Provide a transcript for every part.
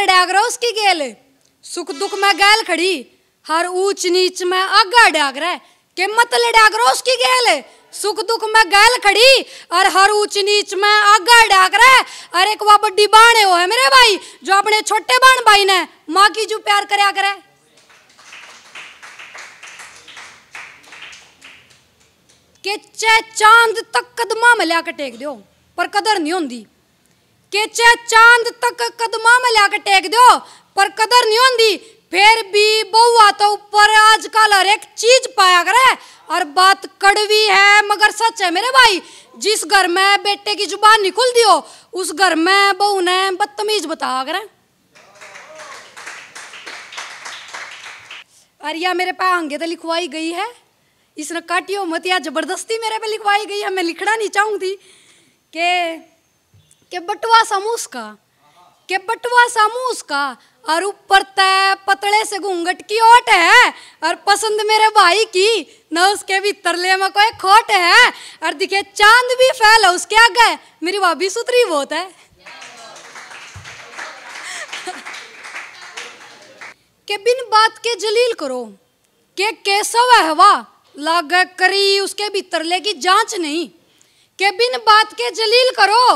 लड़ा उसकी गेल सुख दुख में गैल खड़ी हर ऊंच नीच में आगा डागरा के मत लड़ा उसकी गेल सुख दुख में गैल खड़ी और हर ऊंच नीच में आगा डागरा और एक वह बड्डी बाण हो है मेरे भाई जो अपने छोटे बाण भाई ने माँ की जो प्यार कराया करे के चे चांद तक कदमा में टेक दो पर कदर नहीं होती के चांद तक कदमा में लाकर टेक दो पर कदर नहीं होती फिर भी बहुआ तो ऊपर आजकल हर एक चीज पाया करे और बात कड़वी है मगर सच है मेरे भाई जिस घर में बेटे की जुबान नहीं खुलती हो उस घर में बहू ने बदतमीज बता करे और यह मेरे पास तो लिखवाई गई है इसने काटियो मत या जबरदस्ती मेरे पे लिखवाई गई है मैं लिखना नहीं चाहूंगी के के बटवा समूस का के बटवा समूस का और ऊपर तय पतले से घूंघट की ओट है और पसंद मेरे भाई की न उसके भी तरले में कोई खोट है और दिखे चांद भी फैल है उसके आगे मेरी भाभी सुथरी बहुत है के बिन बात के जलील करो के केसव हवा लाग करी उसके भी तरले की जांच नहीं के बिन बात के जलील करो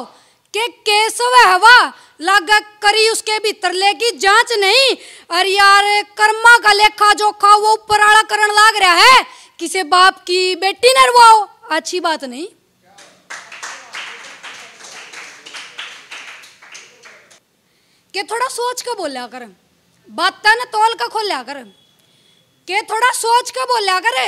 के केशव हवा लग करी उसके भीतर लेगी जांच नहीं अरे यार कर्मा का लेखा जोखा वो ऊपर आला करण लाग रहा है किसे बाप की बेटी नरवाओ अच्छी बात नहीं के थोड़ा सोच के बोला कर बात ने तोल का खोलिया कर के थोड़ा सोच के बोलिया करे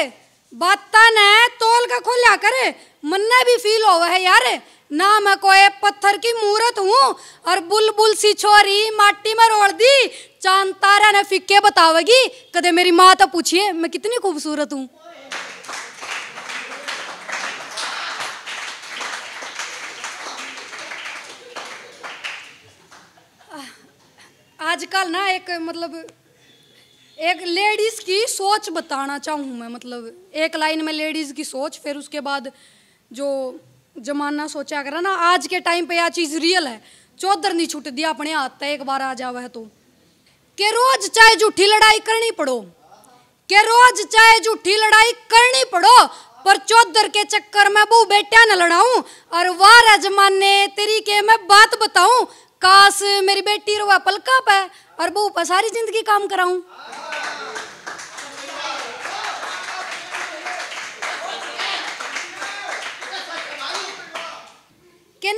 बात ने तोल का खोलिया करे मन भी फील होवे है यार ना मैं कोई पत्थर की मूरत हूँ और बुलबुल सी छोरी माटी में रोड़ दी चांद तारा ने फिक्के बतावेगी कदे मेरी माँ तो पूछिए मैं कितनी खूबसूरत हूँ आजकल ना एक मतलब एक लेडीज़ की सोच बताना चाहूँ मैं मतलब एक लाइन में लेडीज़ की सोच फिर उसके बाद जो जमाना सोचा करा ना आज के टाइम पे यह चीज़ रियल है चौधर नहीं छूट दिया अपने हाथ तक एक बार आ जावा है तो के रोज चाहे झूठी लड़ाई करनी पड़ो के रोज चाहे झूठी लड़ाई करनी पड़ो पर चौधर के चक्कर में बहु बेटिया न लड़ाऊ और वार जमाने तेरी के मैं बात बताऊ काश मेरी बेटी रो पलका पे और बहु पर सारी जिंदगी काम कराऊं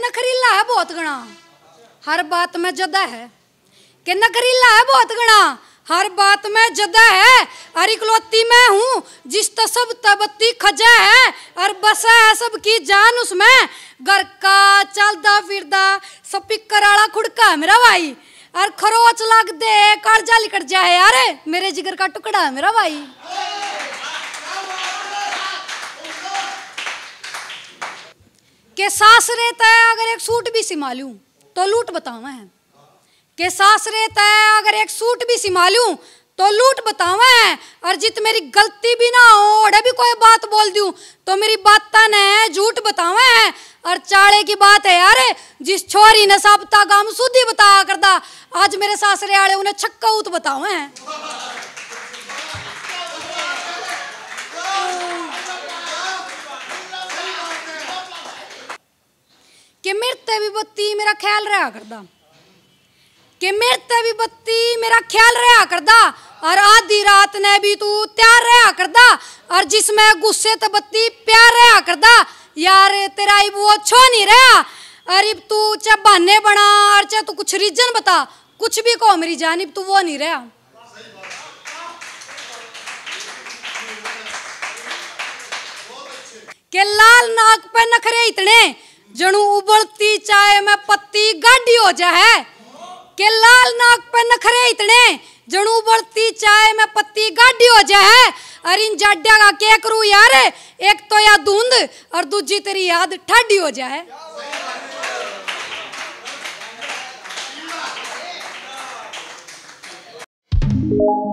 नखरीला है बहुत गणा हर बात में जदा है के नखरीला है बहुत गणा हर बात में जदा है अरे इकलौती मैं हूँ जिस तब तबत्ती खजा है और बसा है सब की जान उसमें घर का चलदा फिरदा सपिक कराड़ा खुड़का मेरा भाई और खरोच लग दे कालजा लिकट जाए यार मेरे जिगर का टुकड़ा मेरा भाई के सास रहता है अगर एक सूट भी सिमा लूँ तो लूट बतावा है के सास रहता है अगर एक सूट भी सिमा लूँ तो लूट बतावा है और जित मेरी गलती भी ना हो और भी कोई बात बोल दूँ तो मेरी बात न है झूठ बतावा है और चाड़े की बात है यार जिस छोरी ने सब साबता गाम सुधी बताया करता आज मेरे सासरे आड़े उन्हें छक्का उत बतावा है कि मेरे बत्ती मेरा ख्याल रहा करदा कि मेरे बत्ती मेरा ख्याल रहा करदा और आधी रात ने भी तू तैयार रहा करदा और जिसमें गुस्से ते बत्ती प्यार रहा करदा यार तेरा इब वो छो नहीं रहा अरे तू चाहे बहाने बना और चाहे तू कुछ रीजन बता कुछ भी कहो मेरी जानिब तू वो नहीं रहा के लाल नाक पे नखरे इतने जणू उबलती चाय में पत्ती गाडी हो जाए के लाल नाक पे नखरे इतने जणू उबलती चाय में पत्ती गाडी हो जाए अरे इन जाड्या का क्या करूँ यार एक तो या धुंध और दूजी तेरी याद ठाडी हो जाए Thank you.